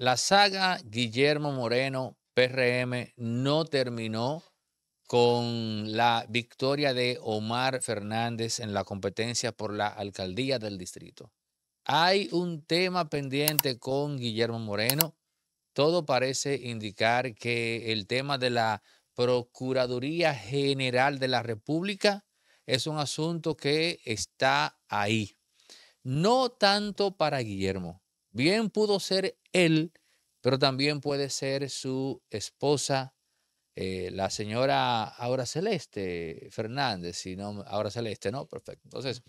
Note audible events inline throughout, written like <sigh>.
La saga Guillermo Moreno, PRM, no terminó con la victoria de Omar Fernández en la competencia por la alcaldía del distrito. Hay un tema pendiente con Guillermo Moreno. Todo parece indicar que el tema de la Procuraduría General de la República es un asunto que está ahí. No tanto para Guillermo, Bien pudo ser él, pero también puede ser su esposa, eh, la señora Aura Celeste Fernández, si no, Aura Celeste, ¿no? Perfecto. Entonces,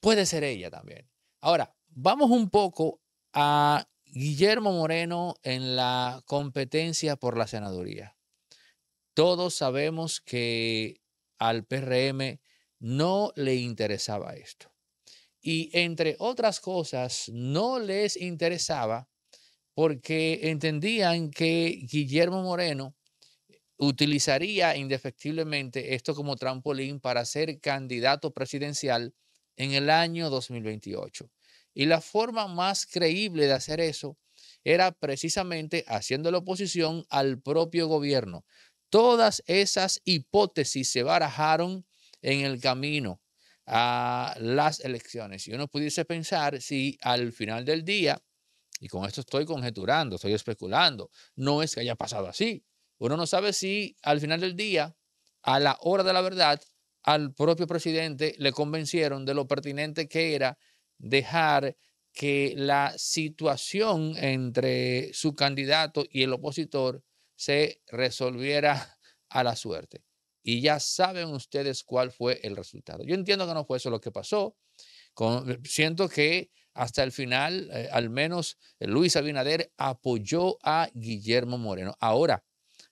puede ser ella también. Ahora, vamos un poco a Guillermo Moreno en la competencia por la senaduría. Todos sabemos que al PRM no le interesaba esto. Y entre otras cosas, no les interesaba porque entendían que Guillermo Moreno utilizaría indefectiblemente esto como trampolín para ser candidato presidencial en el año 2028. Y la forma más creíble de hacer eso era precisamente haciendo la oposición al propio gobierno. Todas esas hipótesis se barajaron en el camino a las elecciones. Y uno pudiese pensar si al final del día, y con esto estoy conjeturando, estoy especulando, no es que haya pasado así. Uno no sabe si al final del día, a la hora de la verdad, al propio presidente le convencieron de lo pertinente que era dejar que la situación entre su candidato y el opositor se resolviera <laughs> a la suerte y ya saben ustedes cuál fue el resultado. Yo entiendo que no fue eso lo que pasó. Eh, siento que hasta el final, eh, al menos eh, Luis Abinader apoyó a Guillermo Moreno. Ahora,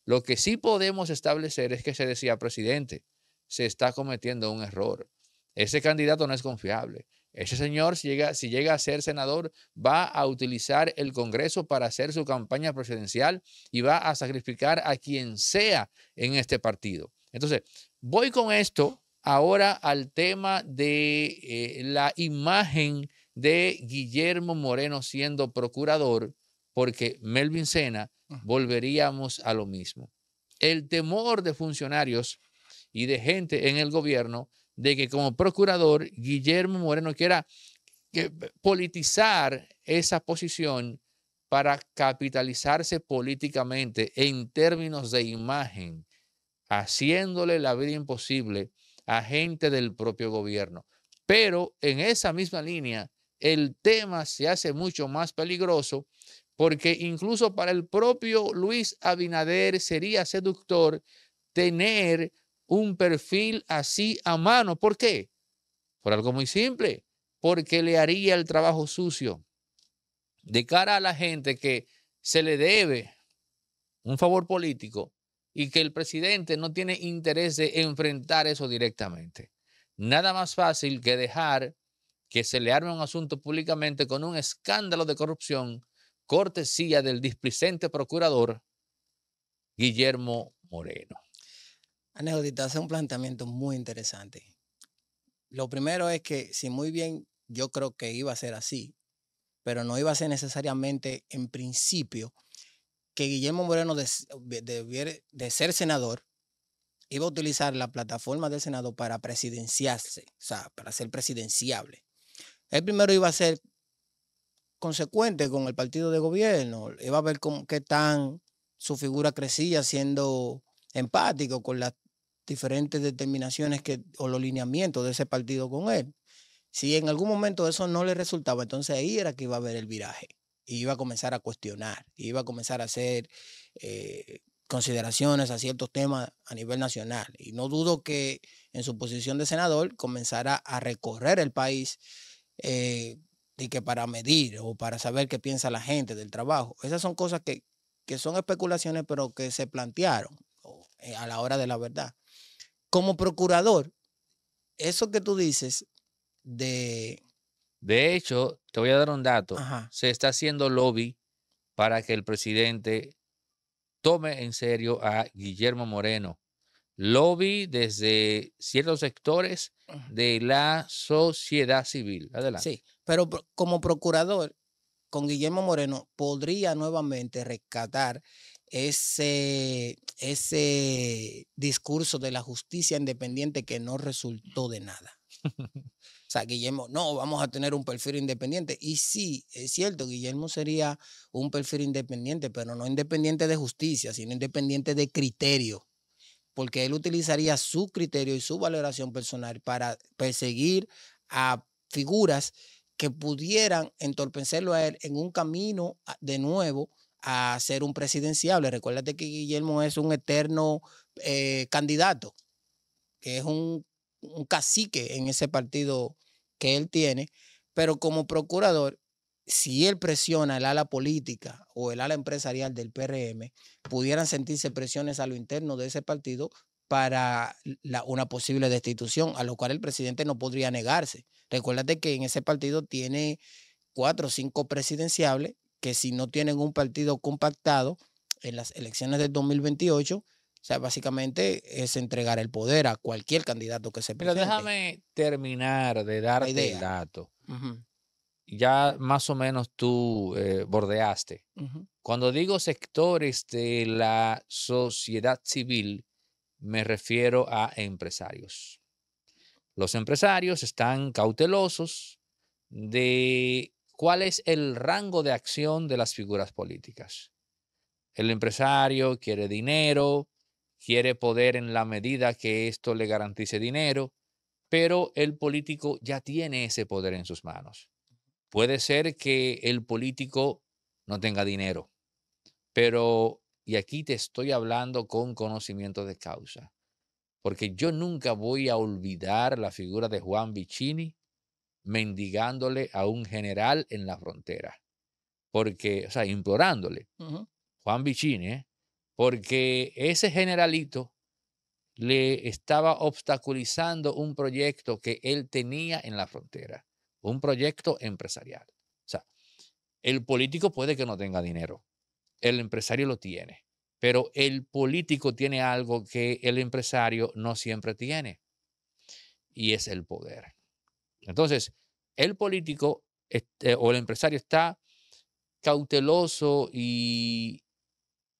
lo que sí podemos establecer es que se decía, presidente, se está cometiendo un error. Ese candidato no es confiable. Ese señor, llega, si llega a ser senador, va a utilizar el Congreso para hacer su campaña presidencial y va a sacrificar a quien sea en este partido. Entonces, voy con esto ahora al tema de eh, la imagen de Guillermo Moreno siendo procurador, porque Melvin Sena, volveríamos a lo mismo. El temor de funcionarios y de gente en el gobierno de que como procurador Guillermo Moreno quiera politizar esa posición para capitalizarse políticamente en términos de imagen haciéndole la vida imposible a gente del propio gobierno. Pero en esa misma línea, el tema se hace mucho más peligroso porque incluso para el propio Luis Abinader sería seductor tener un perfil así a mano. ¿Por qué? Por algo muy simple, porque le haría el trabajo sucio de cara a la gente que se le debe un favor político, y que el presidente no tiene interés de enfrentar eso directamente. Nada más fácil que dejar que se le arme un asunto públicamente con un escándalo de corrupción, cortesía del displicente procurador Guillermo Moreno. Anécdota, hace un planteamiento muy interesante. Lo primero es que, si muy bien yo creo que iba a ser así, pero no iba a ser necesariamente en principio que Guillermo Moreno, de, de, ser senador, iba a utilizar la plataforma del Senado para presidenciarse, o sea, para ser presidenciable. Él primero iba a ser consecuente con el partido de gobierno, iba a ver cómo, qué tan su figura crecía siendo empático con las diferentes determinaciones que, o los lineamientos de ese partido con él. Si en algún momento eso no le resultaba, entonces ahí era que iba a haber el viraje y iba a comenzar a cuestionar, iba a comenzar a hacer eh, consideraciones a ciertos temas a nivel nacional. Y no dudo que en su posición de senador comenzara a recorrer el país eh, que para medir o para saber qué piensa la gente del trabajo. Esas son cosas que son especulaciones, pero que se plantearon eh, a la hora de la verdad. Como procurador, eso que tú dices de de hecho, te voy a dar un dato. Se está haciendo lobby para que el presidente tome en serio a Guillermo Moreno. Lobby desde ciertos sectores de la sociedad civil. Adelante. Sí, pero como procurador, con Guillermo Moreno, podría nuevamente rescatar ese, ese discurso de la justicia independiente que no resultó de nada. <laughs> sea, Guillermo, no, vamos a tener un perfil independiente. Y sí, es cierto, Guillermo sería un perfil independiente, pero no independiente de justicia, sino independiente de criterio, porque él utilizaría su criterio y su valoración personal para perseguir a figuras que pudieran entorpecerlo a él en un camino ah, de nuevo a ser un presidenciable. Recuérdate que Guillermo es un eterno eh, candidato, que es un un cacique en ese partido que él tiene, pero como procurador, si él presiona el ala política o el ala empresarial del PRM, pudieran sentirse presiones a lo interno de ese partido para la, una posible destitución, a lo cual el presidente no podría negarse. Recuérdate que en ese partido tiene cuatro o cinco presidenciables que si no tienen un partido compactado en las elecciones del 2028, o sea, básicamente es entregar el poder a cualquier candidato que se presente. Pero déjame terminar de darte el dato. Ya más o menos tú eh, bordeaste. Cuando digo sectores de la sociedad civil, me refiero a empresarios. Los empresarios están cautelosos de cuál es el rango de acción de las figuras políticas. El empresario quiere dinero, quiere poder en la medida que esto le garantice dinero, pero el político ya tiene ese poder en sus manos. Puede ser que el político no tenga dinero, pero, y aquí te estoy hablando con conocimiento de causa, porque yo nunca voy a olvidar la figura de Juan Bicini mendigándole a un general en la frontera, porque, o sea, implorándole. Juan Bicini, ¿eh? porque ese generalito le estaba obstaculizando un proyecto que él tenía en la frontera, un proyecto empresarial. O sea, el político puede que no tenga dinero, el empresario lo tiene, pero el político tiene algo que el empresario no siempre tiene, y es el poder. Entonces, el político este, o el empresario está cauteloso y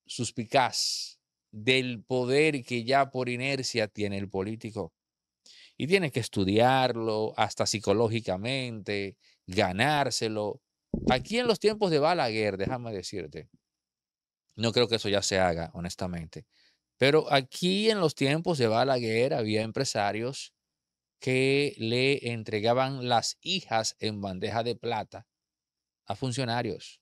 suspicaz del poder que ya por inercia tiene el político. Y tiene que estudiarlo hasta psicológicamente, ganárselo. Aquí en los tiempos de Balaguer, déjame decirte, no creo que eso ya se haga, honestamente, pero aquí en los tiempos de Balaguer había empresarios que le entregaban las hijas en bandeja de plata a funcionarios.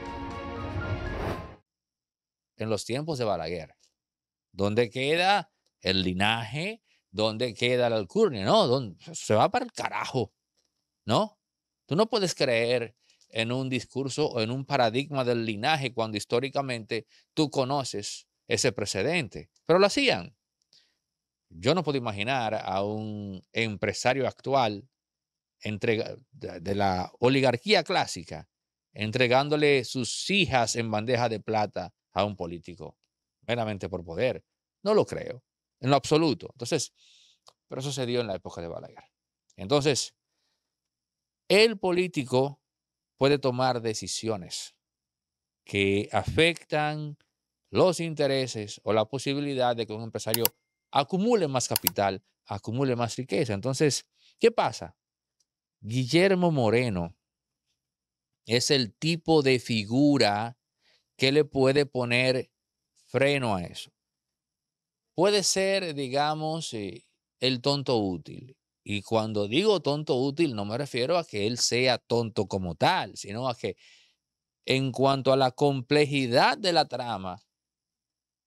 en los tiempos de Balaguer. ¿Dónde queda el linaje? ¿Dónde queda la alcurnia? No, se va para el carajo. ¿No? Tú no puedes creer en un discurso o en un paradigma del linaje cuando históricamente tú conoces ese precedente. Pero lo hacían. Yo no puedo imaginar a un empresario actual de la oligarquía clásica entregándole sus hijas en bandeja de plata a un político meramente por poder. No lo creo, en lo absoluto. Entonces, pero eso se dio en la época de Balaguer. Entonces, el político puede tomar decisiones que afectan los intereses o la posibilidad de que un empresario acumule más capital, acumule más riqueza. Entonces, ¿qué pasa? Guillermo Moreno es el tipo de figura ¿Qué le puede poner freno a eso? Puede ser, digamos, eh, el tonto útil. Y cuando digo tonto útil, no me refiero a que él sea tonto como tal, sino a que en cuanto a la complejidad de la trama,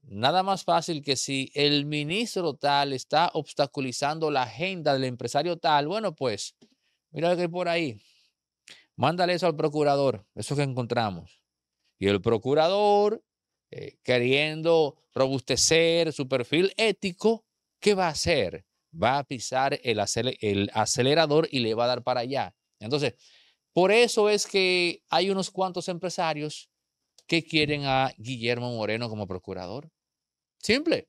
nada más fácil que si el ministro tal está obstaculizando la agenda del empresario tal, bueno, pues mira lo que hay por ahí. Mándale eso al procurador, eso que encontramos. Y el procurador, eh, queriendo robustecer su perfil ético, ¿qué va a hacer? Va a pisar el, el acelerador y le va a dar para allá. Entonces, por eso es que hay unos cuantos empresarios que quieren a Guillermo Moreno como procurador. Simple.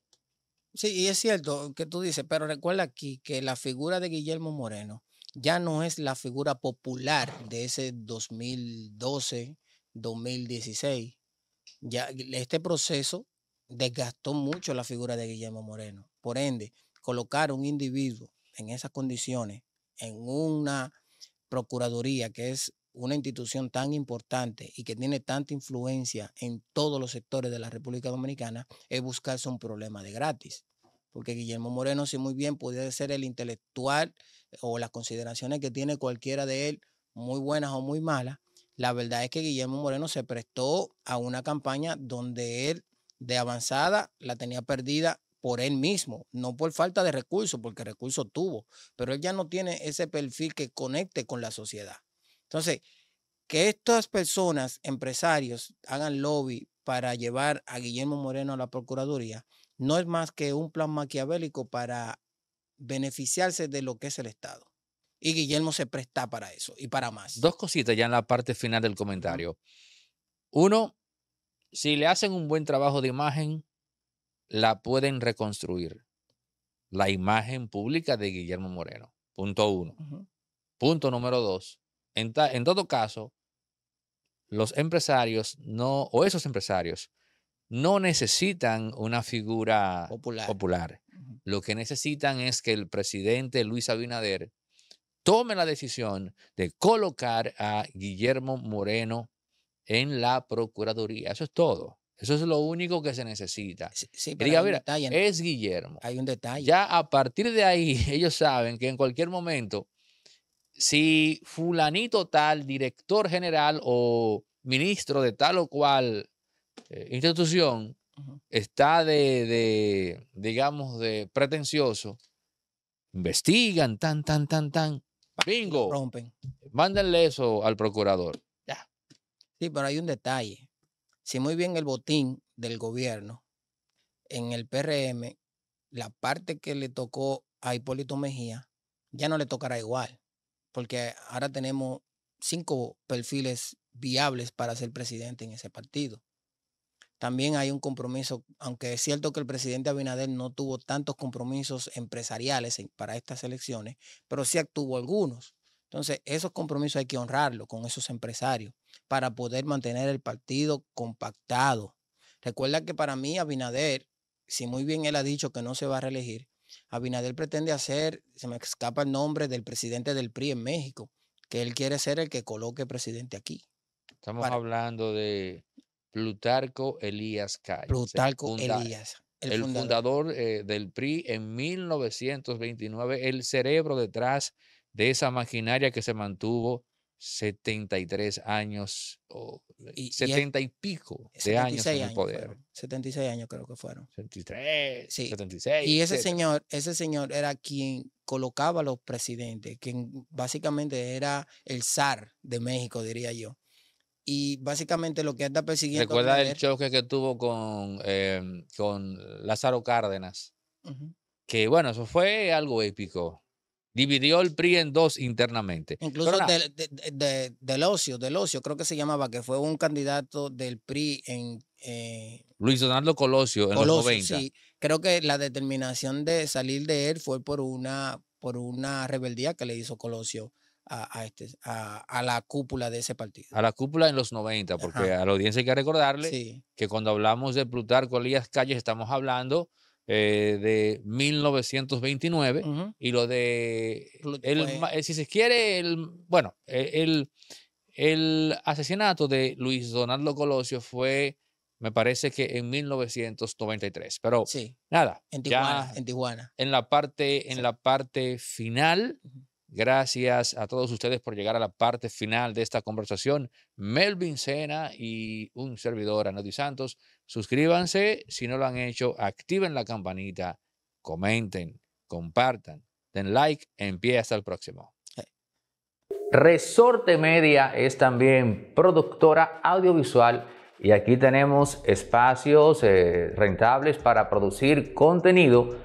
Sí, y es cierto que tú dices, pero recuerda aquí que la figura de Guillermo Moreno ya no es la figura popular de ese 2012, 2016, ya este proceso desgastó mucho la figura de Guillermo Moreno. Por ende, colocar a un individuo en esas condiciones, en una procuraduría que es una institución tan importante y que tiene tanta influencia en todos los sectores de la República Dominicana, es buscarse un problema de gratis. Porque Guillermo Moreno, si muy bien puede ser el intelectual o las consideraciones que tiene cualquiera de él, muy buenas o muy malas, la verdad es que Guillermo Moreno se prestó a una campaña donde él de avanzada la tenía perdida por él mismo, no por falta de recursos, porque recursos tuvo, pero él ya no tiene ese perfil que conecte con la sociedad. Entonces, que estas personas, empresarios, hagan lobby para llevar a Guillermo Moreno a la Procuraduría, no es más que un plan maquiavélico para beneficiarse de lo que es el Estado. Y Guillermo se presta para eso y para más. Dos cositas ya en la parte final del comentario. Uno, si le hacen un buen trabajo de imagen, la pueden reconstruir. La imagen pública de Guillermo Moreno. Punto uno. Punto número dos. En, todo caso, los empresarios no, o esos empresarios, no necesitan una figura popular. Lo que necesitan es que el presidente Luis Abinader tome la decisión de colocar a Guillermo Moreno en la Procuraduría. Eso es todo. Eso es lo único que se necesita. es Guillermo. Hay un detalle. Ya a partir de ahí, <laughs> ellos saben que en cualquier momento, si fulanito tal, director general o ministro de tal o cual eh, institución, está de, digamos, de pretencioso, investigan, tan, tan, tan, tan, Bingo. Rompen. Mándenle eso al procurador. Ya. Sí, pero hay un detalle. Si muy bien el botín del gobierno, en el PRM, la parte que le tocó a Hipólito Mejía, ya no le tocará igual, porque ahora tenemos cinco perfiles viables para ser presidente en ese partido también hay un compromiso, aunque es cierto que el presidente Abinader no tuvo tantos compromisos empresariales para estas elecciones, pero sí actuó algunos. Entonces, esos compromisos hay que honrarlos con esos empresarios para poder mantener el partido compactado. Recuerda que para mí Abinader, si muy bien él ha dicho que no se va a reelegir, Abinader pretende hacer, se me escapa el nombre del presidente del PRI en México, que él quiere ser el que coloque presidente aquí. Estamos hablando de Plutarco Elías Calles. Plutarco Elías. El, fundador, eh, del PRI en 1929, el cerebro detrás de esa maquinaria que se mantuvo 73 años o eh, y, 70 y, pico de años en el poder. 76 años creo que fueron. 73, sí. 76. Y ese señor, ese señor era quien colocaba a los presidentes, quien básicamente era el zar de México, diría yo y básicamente lo que anda persiguiendo. Recuerda el choque que tuvo con, em, con Lázaro Cárdenas, que bueno, eso fue algo épico. Dividió el PRI en dos internamente. Incluso del, ocio, del creo que se llamaba, que fue un candidato del PRI en. Eh, Luis Donaldo Colosio, en los 90. Sí, creo que la determinación de salir de él fue por una, por una rebeldía que le hizo Colosio este, a, la cúpula de ese partido. A la cúpula en los 90, porque a la audiencia hay que recordarle que cuando hablamos de Plutarco Elías Calles estamos hablando eh, de 1929 y lo de, eh, si se quiere, el, bueno, e, el, asesinato de Luis Donaldo Colosio fue me parece que en 1993. Pero nada, en Tijuana, en Tijuana. En la parte, en la parte final, Gracias a todos ustedes por llegar a la parte final de esta conversación. Melvin Sena y un servidor, Anodi Santos. Suscríbanse si no lo han hecho, activen la campanita, comenten, compartan, den like, empieza hasta el próximo. Resorte Media es también productora audiovisual y aquí tenemos espacios eh, rentables para producir contenido